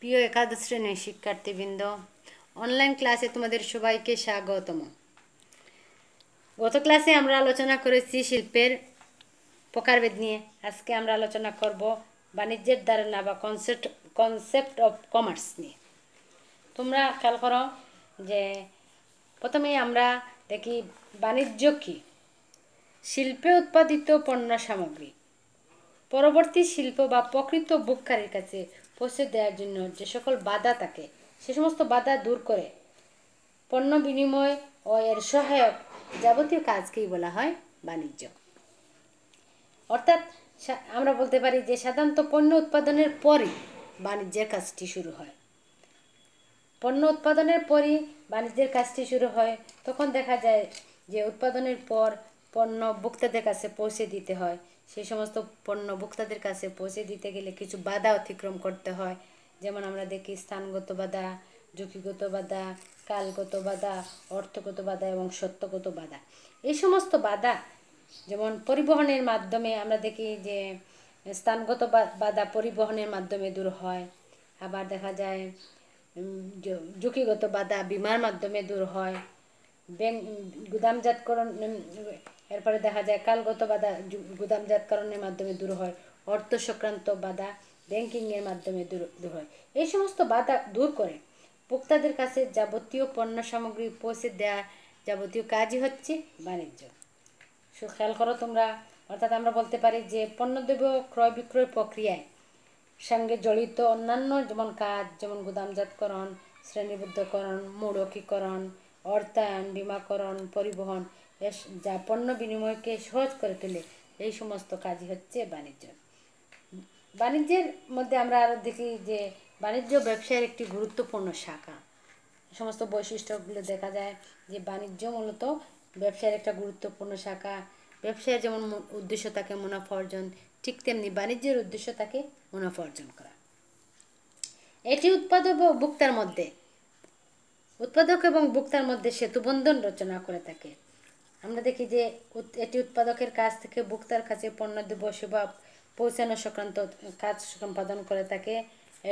প্রিয় একাদশ শ্রেণীর শিক্ষার্থীবৃন্দ অনলাইন ক্লাসে তোমাদের সবাইকে স্বাগতম গত ক্লাসে আমরা আলোচনা করেছি শিল্পের প্রকারভেদ নিয়ে আজকে আমরা আলোচনা করব বাণিজ্যের ধারণা বা কনসেপ্ট কনসেপ্ট অফ কমার্স নিয়ে তোমরা খেয়াল করো যে প্রথমেই আমরা দেখি বাণিজ্য কী শিল্পে উৎপাদিত পণ্য সামগ্রী পরবর্তী শিল্প বা প্রকৃত বুককারীর কাছে পৌঁছে দেওয়ার জন্য যে সকল বাধা থাকে সে সমস্ত বাধা দূর করে পণ্য বিনিময় ও এর সহায়ক যাবতীয় কাজকেই বলা হয় বাণিজ্য অর্থাৎ আমরা বলতে পারি যে সাধারণত পণ্য উৎপাদনের পরই বাণিজ্যের কাজটি শুরু হয় পণ্য উৎপাদনের পরই বাণিজ্যের কাজটি শুরু হয় তখন দেখা যায় যে উৎপাদনের পর পণ্য ভোক্তাদের কাছে পৌঁছে দিতে হয় সেই সমস্ত পণ্য ভোক্তাদের কাছে পৌঁছে দিতে গেলে কিছু বাধা অতিক্রম করতে হয় যেমন আমরা দেখি স্থানগত বাধা ঝুঁকিগত বাধা কালগত বাধা অর্থগত বাধা এবং সত্যগত বাধা এই সমস্ত বাধা যেমন পরিবহনের মাধ্যমে আমরা দেখি যে স্থানগত বাধা পরিবহনের মাধ্যমে দূর হয় আবার দেখা যায় ঝুঁকিগত বাধা বিমার মাধ্যমে দূর হয় ব্যাংক গুদামজাতকরণ এরপরে দেখা যায় কালগত বাধা গুদামজাতকরণের মাধ্যমে দূর হয় অর্থ সংক্রান্ত বাধা ব্যাংকিংয়ের মাধ্যমে দূর দূর হয় এই সমস্ত বাধা দূর করে ভোক্তাদের কাছে যাবতীয় পণ্য সামগ্রী পৌঁছে দেওয়া যাবতীয় কাজই হচ্ছে বাণিজ্য সু খেয়াল করো তোমরা অর্থাৎ আমরা বলতে পারি যে পণ্যদ্রব্য ক্রয় বিক্রয় প্রক্রিয়ায় সঙ্গে জড়িত অন্যান্য যেমন কাজ যেমন গুদামজাতকরণ শ্রেণীবদ্ধকরণ মূলকীকরণ অর্থায়ন বিমাকরণ পরিবহন যা পণ্য বিনিময়কে সহজ করে তোলে এই সমস্ত কাজই হচ্ছে বাণিজ্য বাণিজ্যের মধ্যে আমরা আরও দেখি যে বাণিজ্য ব্যবসায়ের একটি গুরুত্বপূর্ণ শাখা সমস্ত বৈশিষ্ট্যগুলো দেখা যায় যে বাণিজ্য মূলত ব্যবসায়ের একটা গুরুত্বপূর্ণ শাখা ব্যবসায়ের যেমন উদ্দেশ্য থাকে মুনাফা অর্জন ঠিক তেমনি বাণিজ্যের উদ্দেশ্য থাকে মুনাফা অর্জন করা এটি উৎপাদক ও ভোক্তার মধ্যে উৎপাদক এবং ভোক্তার মধ্যে সেতুবন্ধন রচনা করে থাকে আমরা দেখি যে এটি উৎপাদকের কাছ থেকে ভোক্তার কাছে পণ্য দ্রব্য সেবা পৌঁছানো সংক্রান্ত কাজ সম্পাদন করে থাকে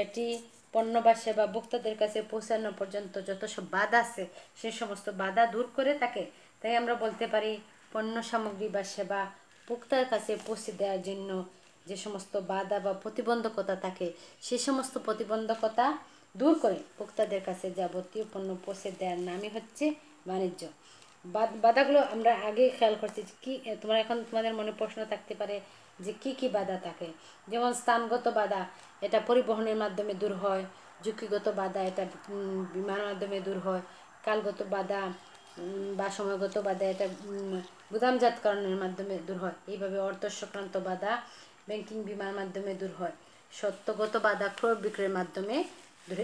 এটি পণ্য বা সেবা ভোক্তাদের কাছে পৌঁছানো পর্যন্ত যত সব বাধা আছে সে সমস্ত বাধা দূর করে থাকে তাই আমরা বলতে পারি পণ্য সামগ্রী বা সেবা ভোক্তার কাছে পৌঁছে দেওয়ার জন্য যে সমস্ত বাধা বা প্রতিবন্ধকতা থাকে সে সমস্ত প্রতিবন্ধকতা দূর করে ভোক্তাদের কাছে যাবতীয় পণ্য পৌঁছে দেওয়ার নামই হচ্ছে বাণিজ্য বাধাগুলো আমরা আগে খেয়াল করছি কি তোমরা এখন তোমাদের মনে প্রশ্ন থাকতে পারে যে কি কি বাধা থাকে যেমন স্থানগত বাধা এটা পরিবহনের মাধ্যমে দূর হয় ঝুঁকিগত বাধা এটা বিমানের মাধ্যমে দূর হয় কালগত বাধা বা সময়গত বাধা এটা গুদামজাতকরণের মাধ্যমে দূর হয় এইভাবে অর্থ সংক্রান্ত বাধা ব্যাংকিং বিমার মাধ্যমে দূর হয় সত্যগত বাধা ক্রয় বিক্রয়ের মাধ্যমে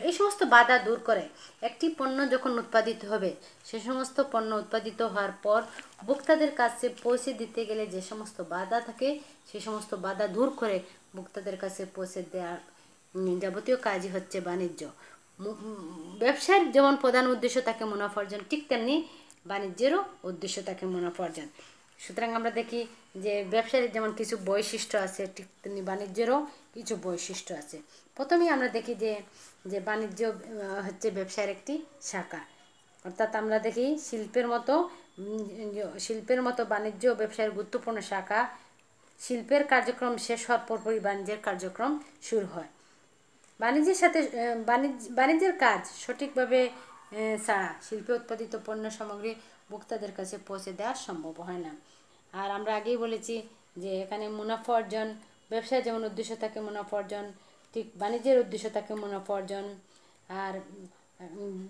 এই সমস্ত বাধা দূর করে একটি পণ্য যখন উৎপাদিত হবে সে সমস্ত পণ্য উৎপাদিত হওয়ার পর ভোক্তাদের কাছে পৌঁছে দিতে গেলে যে সমস্ত বাধা থাকে সে সমস্ত বাধা দূর করে ভোক্তাদের কাছে পৌঁছে দেওয়ার যাবতীয় কাজই হচ্ছে বাণিজ্য ব্যবসার যেমন প্রধান উদ্দেশ্য তাকে মুনাফা অর্জন ঠিক তেমনি বাণিজ্যেরও উদ্দেশ্য তাকে মুনাফা অর্জন সুতরাং আমরা দেখি যে ব্যবসার যেমন কিছু বৈশিষ্ট্য আছে ঠিক তেমনি বাণিজ্যেরও কিছু বৈশিষ্ট্য আছে প্রথমেই আমরা দেখি যে যে বাণিজ্য হচ্ছে ব্যবসার একটি শাখা অর্থাৎ আমরা দেখি শিল্পের মতো শিল্পের মতো বাণিজ্য ব্যবসায়ের গুরুত্বপূর্ণ শাখা শিল্পের কার্যক্রম শেষ হওয়ার পরপরই বাণিজ্যের কার্যক্রম শুরু হয় বাণিজ্যের সাথে বাণিজ্য বাণিজ্যের কাজ সঠিকভাবে ছাড়া শিল্পে উৎপাদিত পণ্য সামগ্রী ভোক্তাদের কাছে পৌঁছে দেওয়া সম্ভব হয় না আর আমরা আগেই বলেছি যে এখানে মুনাফা অর্জন ব্যবসায় যেমন উদ্দেশ্য থাকে মুনাফা অর্জন ঠিক বাণিজ্যের উদ্দেশ্য তাকে মুনাফা অর্জন আর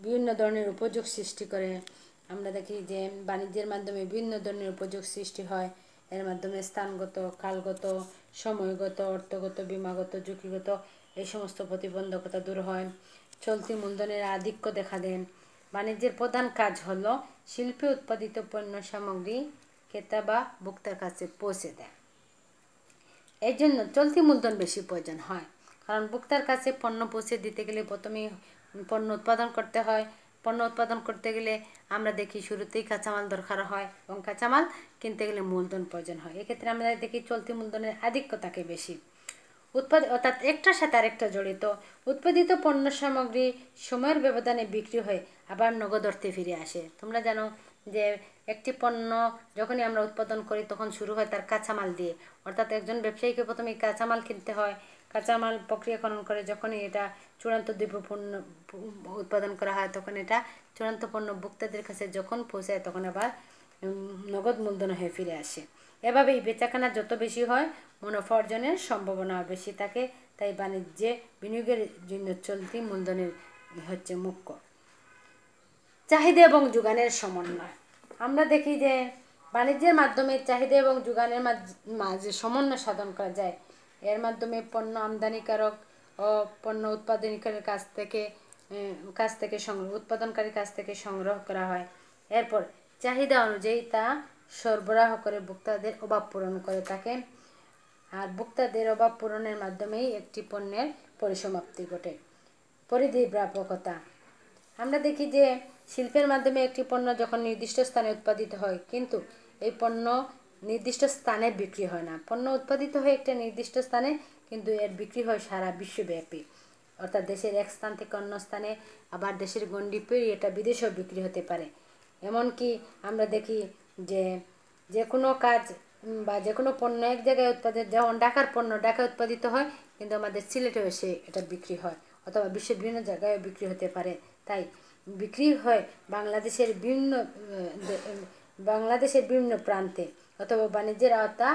বিভিন্ন ধরনের উপযোগ সৃষ্টি করে আমরা দেখি যে বাণিজ্যের মাধ্যমে বিভিন্ন ধরনের উপযোগ সৃষ্টি হয় এর মাধ্যমে স্থানগত কালগত সময়গত অর্থগত বিমাগত ঝুঁকিগত এই সমস্ত প্রতিবন্ধকতা দূর হয় চলতি মূলধনের আধিক্য দেখা দেন বাণিজ্যের প্রধান কাজ হল শিল্পে উৎপাদিত পণ্য সামগ্রী ক্রেতা বা ভোক্তার কাছে পৌঁছে দেয় এই জন্য চলতি মূলধন বেশি প্রয়োজন হয় কারণ ভোক্তার কাছে পণ্য পৌঁছে দিতে গেলে প্রথমে পণ্য উৎপাদন করতে হয় পণ্য উৎপাদন করতে গেলে আমরা দেখি শুরুতেই কাঁচামাল দরকার হয় এবং কাঁচামাল কিনতে গেলে মূলধন প্রয়োজন হয় এক্ষেত্রে আমরা দেখি চলতি মূলধনের আধিক্য থাকে বেশি উৎপাদ অর্থাৎ একটার সাথে আরেকটা জড়িত উৎপাদিত পণ্য সামগ্রী সময়ের ব্যবধানে বিক্রি হয়ে আবার নগদ অর্থে ফিরে আসে তোমরা জানো যে একটি পণ্য যখনই আমরা উৎপাদন করি তখন শুরু হয় তার কাঁচামাল দিয়ে অর্থাৎ একজন ব্যবসায়ীকে প্রথমে কাঁচামাল কিনতে হয় কাঁচামাল প্রক্রিয়াকরণ করে যখনই এটা চূড়ান্ত দ্রব্য পণ্য উৎপাদন করা হয় তখন এটা চূড়ান্ত পণ্য ভোক্তাদের কাছে যখন পৌঁছায় তখন আবার নগদ মূলধন হয়ে ফিরে আসে এভাবেই বেচাকেনা যত বেশি হয় মুনাফা অর্জনের সম্ভাবনা বেশি থাকে তাই বাণিজ্যে বিনিয়োগের জন্য চলতি মূলধনের হচ্ছে মুখ্য চাহিদা এবং যোগানের সমন্বয় আমরা দেখি যে বাণিজ্যের মাধ্যমে চাহিদা এবং যোগানের মাঝে সমন্বয় সাধন করা যায় এর মাধ্যমে পণ্য আমদানিকারক ও পণ্য উৎপাদনকারীর কাছ থেকে কাছ থেকে সংগ্রহ উৎপাদনকারীর কাছ থেকে সংগ্রহ করা হয় এরপর চাহিদা অনুযায়ী তা সরবরাহ করে ভোক্তাদের অভাব পূরণ করে থাকে আর ভোক্তাদের অভাব পূরণের মাধ্যমেই একটি পণ্যের পরিসমাপ্তি ঘটে পরিধি ব্যাপকতা আমরা দেখি যে শিল্পের মাধ্যমে একটি পণ্য যখন নির্দিষ্ট স্থানে উৎপাদিত হয় কিন্তু এই পণ্য নির্দিষ্ট স্থানে বিক্রি হয় না পণ্য উৎপাদিত হয় একটা নির্দিষ্ট স্থানে কিন্তু এর বিক্রি হয় সারা বিশ্বব্যাপী অর্থাৎ দেশের এক স্থান থেকে অন্য স্থানে আবার দেশের গণ্ডি পেরিয়ে এটা বিদেশেও বিক্রি হতে পারে এমনকি আমরা দেখি যে যে কোনো কাজ বা যে কোনো পণ্য এক জায়গায় উৎপাদিত যেমন ঢাকার পণ্য ঢাকায় উৎপাদিত হয় কিন্তু আমাদের সিলেটেও এসে এটা বিক্রি হয় অথবা বিশ্বের বিভিন্ন জায়গায়ও বিক্রি হতে পারে তাই বিক্রি হয় বাংলাদেশের বিভিন্ন বাংলাদেশের বিভিন্ন প্রান্তে অথবা বাণিজ্যের আওতা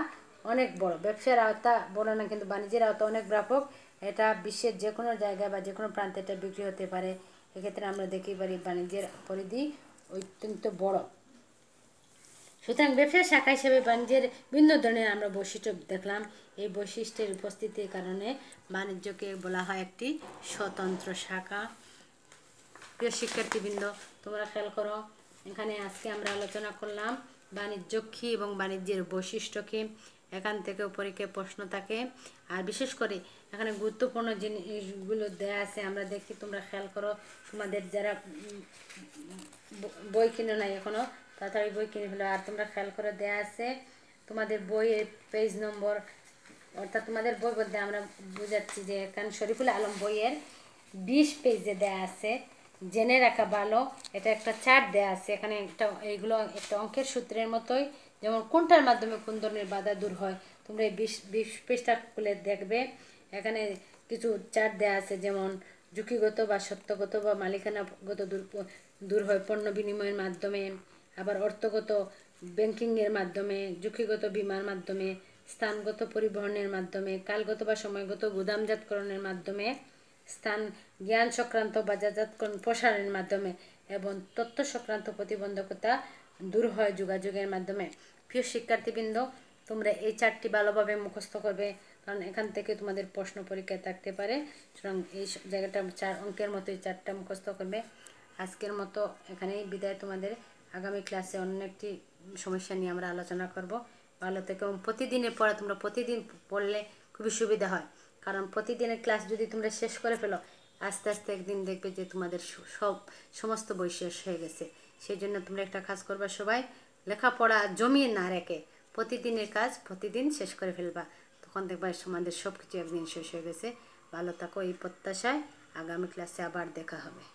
অনেক বড় ব্যবসার আওতা বড় না কিন্তু বাণিজ্যের আওতা অনেক ব্যাপক এটা বিশ্বের যে কোনো জায়গায় বা যে কোনো প্রান্তে এটা বিক্রি হতে পারে এক্ষেত্রে আমরা দেখি পারি বাণিজ্যের পরিধি অত্যন্ত বড় সুতরাং ব্যবসার শাখা হিসেবে বাণিজ্যের বিভিন্ন ধরনের আমরা বৈশিষ্ট্য দেখলাম এই বৈশিষ্ট্যের উপস্থিতির কারণে বাণিজ্যকে বলা হয় একটি স্বতন্ত্র শাখা প্রিয় শিক্ষার্থীবৃন্দ তোমরা খেয়াল করো এখানে আজকে আমরা আলোচনা করলাম বাণিজ্যক্ষী এবং বাণিজ্যের বৈশিষ্ট্যকে এখান থেকে পরীক্ষায় প্রশ্ন থাকে আর বিশেষ করে এখানে গুরুত্বপূর্ণ জিনিসগুলো দেয়া আছে আমরা দেখি তোমরা খেয়াল করো তোমাদের যারা বই কিনে নাই এখনও তাড়াতাড়ি বই কিনে ফেলো আর তোমরা খেয়াল করে দেয়া আছে তোমাদের বইয়ের পেজ নম্বর অর্থাৎ তোমাদের বই বলতে আমরা বুঝাচ্ছি যে এখানে শরীফুল আলম বইয়ের বিশ পেজে দেয়া আছে জেনে রাখা ভালো এটা একটা চার্ট দেয়া আছে এখানে একটা এইগুলো একটা অঙ্কের সূত্রের মতোই যেমন কোনটার মাধ্যমে কোন ধরনের বাধা দূর হয় তোমরা এই বিশ বিশ পৃষ্ঠা খুলে দেখবে এখানে কিছু চার্ট দেয়া আছে যেমন ঝুঁকিগত বা সত্যগত বা মালিকানাগত দূর দূর হয় পণ্য বিনিময়ের মাধ্যমে আবার অর্থগত ব্যাংকিংয়ের মাধ্যমে ঝুঁকিগত বিমার মাধ্যমে স্থানগত পরিবহনের মাধ্যমে কালগত বা সময়গত গুদামজাতকরণের মাধ্যমে স্থান জ্ঞান সংক্রান্ত বা যাতায়াতকরণ প্রসারের মাধ্যমে এবং তথ্য সংক্রান্ত প্রতিবন্ধকতা দূর হয় যোগাযোগের মাধ্যমে প্রিয় শিক্ষার্থীবৃন্দ তোমরা এই চারটি ভালোভাবে মুখস্থ করবে কারণ এখান থেকে তোমাদের প্রশ্ন পরীক্ষায় থাকতে পারে সুতরাং এই জায়গাটা চার অঙ্কের মতো এই চারটা মুখস্থ করবে আজকের মতো এখানেই বিদায় তোমাদের আগামী ক্লাসে অন্য একটি সমস্যা নিয়ে আমরা আলোচনা করব ভালো থেকে প্রতিদিনের পড়া তোমরা প্রতিদিন পড়লে খুবই সুবিধা হয় কারণ প্রতিদিনের ক্লাস যদি তোমরা শেষ করে ফেলো আস্তে আস্তে একদিন দেখবে যে তোমাদের সব সমস্ত বই শেষ হয়ে গেছে সেই জন্য তোমরা একটা কাজ করবা সবাই লেখাপড়া জমিয়ে না রেখে প্রতিদিনের কাজ প্রতিদিন শেষ করে ফেলবা তখন দেখবা সমাদের সব কিছু একদিন শেষ হয়ে গেছে ভালো থাকো এই প্রত্যাশায় আগামী ক্লাসে আবার দেখা হবে